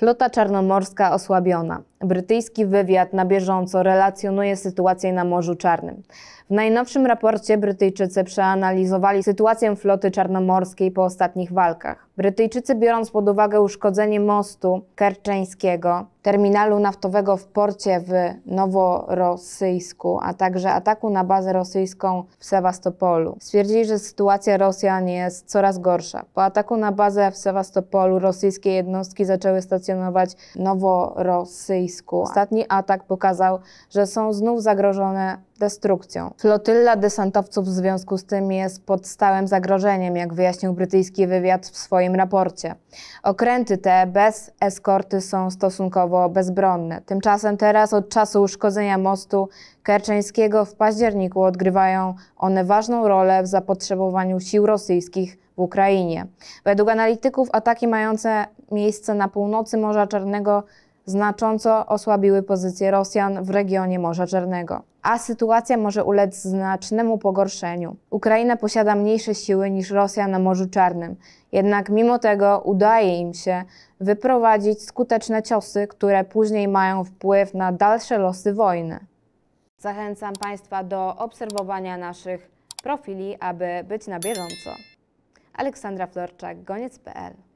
Flota czarnomorska osłabiona. Brytyjski wywiad na bieżąco relacjonuje sytuację na Morzu Czarnym. W najnowszym raporcie Brytyjczycy przeanalizowali sytuację floty czarnomorskiej po ostatnich walkach. Brytyjczycy, biorąc pod uwagę uszkodzenie mostu kerczeńskiego, terminalu naftowego w porcie w Noworosyjsku, a także ataku na bazę rosyjską w Sewastopolu, stwierdzili, że sytuacja Rosjan jest coraz gorsza. Po ataku na bazę w Sewastopolu rosyjskie jednostki zaczęły stacjonować noworosyjskie tak. Ostatni atak pokazał, że są znów zagrożone destrukcją. Flotylla desantowców w związku z tym jest pod stałym zagrożeniem, jak wyjaśnił brytyjski wywiad w swoim raporcie. Okręty te bez eskorty są stosunkowo bezbronne. Tymczasem teraz od czasu uszkodzenia mostu kerczeńskiego w październiku odgrywają one ważną rolę w zapotrzebowaniu sił rosyjskich w Ukrainie. Według analityków ataki mające miejsce na północy Morza Czarnego znacząco osłabiły pozycję Rosjan w regionie Morza Czarnego. A sytuacja może ulec znacznemu pogorszeniu. Ukraina posiada mniejsze siły niż Rosja na Morzu Czarnym, jednak mimo tego udaje im się wyprowadzić skuteczne ciosy, które później mają wpływ na dalsze losy wojny. Zachęcam Państwa do obserwowania naszych profili, aby być na bieżąco. Aleksandra Florczak, goniec.pl